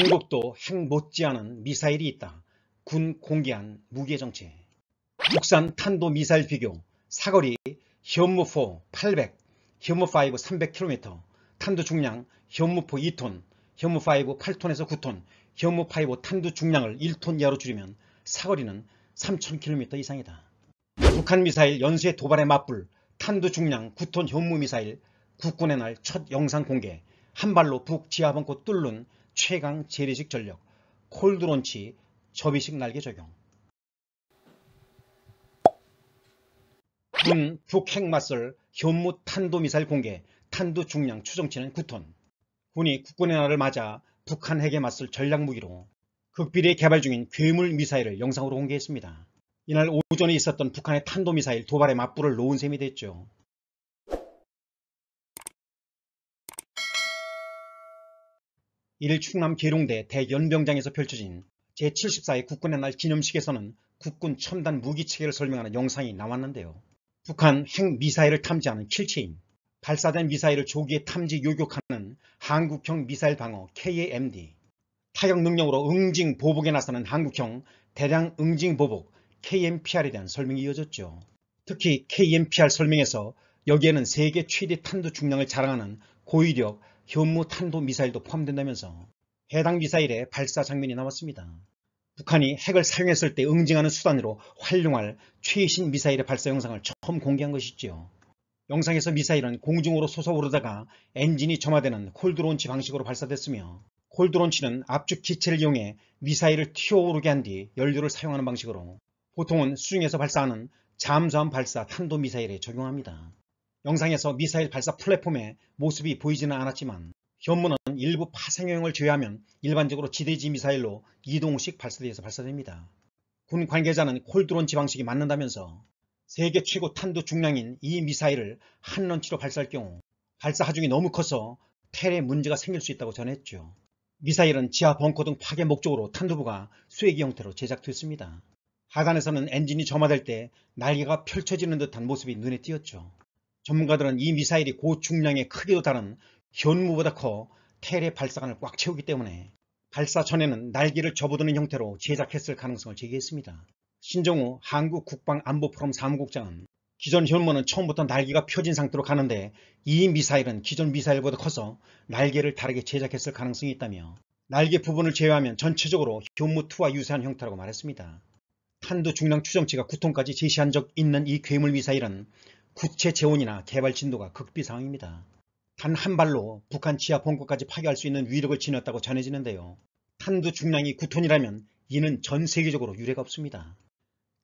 한국도 핵 못지않은 미사일이 있다. 군 공개한 무게정체. 국산 탄도미사일 비교, 사거리 현무포 800, 현무5 300km, 탄두 중량 현무포 2톤, 현무5 8톤에서 9톤, 현무5 탄두 중량을 1톤 이하로 줄이면 사거리는 3,000km 이상이다. 북한 미사일 연쇄 도발에 맞불 탄두 중량 9톤 현무 미사일 국군의 날 첫 영상 공개, 한 발로 북지하벙커 뚫는 최강 재래식 전력, 콜드론치, 접이식 날개 적용. 군 북핵 맞설 현무 탄도미사일 공개, 탄도 중량 추정치는 9톤. 군이 국군의 날을 맞아 북한 핵에 맞설 전략 무기로 극비리 에 개발 중인 괴물 미사일을 영상으로 공개했습니다. 이날 오전에 있었던 북한의 탄도미사일 도발에 맞불을 놓은 셈이 됐죠. 이를 충남 계룡대 대연병장에서 펼쳐진 제74회 국군의 날 기념식에서는 국군 첨단 무기체계를 설명하는 영상이 나왔는데요. 북한 핵미사일을 탐지하는 킬체인, 발사된 미사일을 조기에 탐지 요격하는 한국형 미사일 방어 KAMD, 타격 능력으로 응징 보복에 나서는 한국형 대량 응징 보복 KMPR에 대한 설명이 이어졌죠. 특히 KMPR 설명에서 여기에는 세계 최대 탄도 중량을 자랑하는 고위력 현무 탄도 미사일도 포함된다면서 해당 미사일의 발사 장면이 나왔습니다. 북한이 핵을 사용했을 때 응징하는 수단으로 활용할 최신 미사일의 발사 영상을 처음 공개한 것이지요. 영상에서 미사일은 공중으로 솟아오르다가 엔진이 점화되는 콜드론치 방식으로 발사됐으며 콜드론치는 압축 기체를 이용해 미사일을 튀어오르게 한 뒤 연료를 사용하는 방식으로 보통은 수중에서 발사하는 잠수함 발사 탄도미사일에 적용합니다. 영상에서 미사일 발사 플랫폼의 모습이 보이지는 않았지만 현무는 일부 파생형을 제외하면 일반적으로 지대지 미사일로 이동식 발사대에서 발사됩니다. 군 관계자는 콜드론 지방식이 맞는다면서 세계 최고 탄도 중량인 이 미사일을 한 런치로 발사할 경우 발사 하중이 너무 커서 텔에 문제가 생길 수 있다고 전했죠. 미사일은 지하 벙커 등 파괴 목적으로 탄두부가 쇠기 형태로 제작됐습니다. 하단에서는 엔진이 점화될 때 날개가 펼쳐지는 듯한 모습이 눈에 띄었죠. 전문가들은 이 미사일이 고충량에 크기도 다른 현무보다 커테레 발사관을 꽉 채우기 때문에 발사 전에는 날개를 접어두는 형태로 제작했을 가능성을 제기했습니다. 신정우 한국 국방안보포럼 사무국장은 기존 현무는 처음부터 날개가 펴진 상태로 가는데 이 미사일은 기존 미사일보다 커서 날개를 다르게 제작했을 가능성이 있다며 날개 부분을 제외하면 전체적으로 현무2와 유사한 형태라고 말했습니다. 탄두 중량 추정치가 9톤까지 제시한 적 있는 이 괴물 미사일은 구체 재원이나 개발 진도가 극비상입니다. 황단한 발로 북한 지하 본국까지 파괴할 수 있는 위력을 지녔다고 전해지는데요. 탄두 중량이 9톤이라면 이는 전 세계적으로 유례가 없습니다.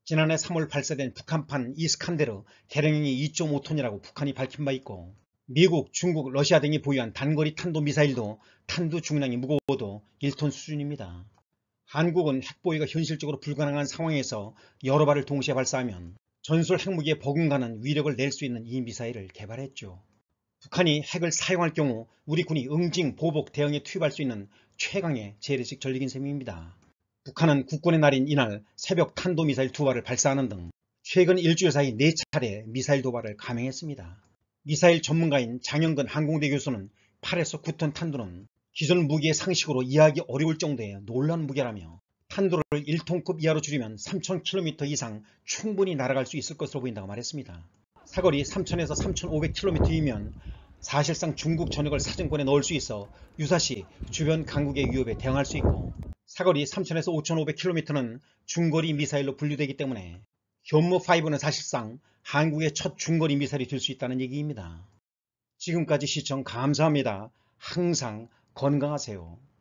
지난해 3월 발사된 북한판 이스칸데르 대령형이 2.5톤이라고 북한이 밝힌 바 있고 미국, 중국, 러시아 등이 보유한 단거리 탄도미사일도 탄두 중량이 무거워도 1톤 수준입니다. 한국은 핵보유가 현실적으로 불가능한 상황에서 여러 발을 동시에 발사하면 전술 핵무기에 버금가는 위력을 낼 수 있는 이 미사일을 개발했죠. 북한이 핵을 사용할 경우 우리 군이 응징, 보복, 대응에 투입할 수 있는 최강의 재래식 전력인 셈입니다. 북한은 국군의 날인 이날 새벽 탄도미사일 두 발을 발사하는 등 최근 일주일 사이 4차례 미사일 도발을 감행했습니다. 미사일 전문가인 장영근 항공대 교수는 8에서 9톤 탄도는 기존 무기의 상식으로 이해하기 어려울 정도의 놀란 무게라며 탄도를 1톤급 이하로 줄이면 3,000km 이상 충분히 날아갈 수 있을 것으로 보인다고 말했습니다. 사거리 3,000에서 3,500km이면 사실상 중국 전역을 사정권에 넣을 수 있어 유사시 주변 강국의 위협에 대응할 수 있고 사거리 3,000에서 5,500km는 중거리 미사일로 분류되기 때문에 현무5는 사실상 한국의 첫 중거리 미사일이 될 수 있다는 얘기입니다. 지금까지 시청 감사합니다. 항상 건강하세요.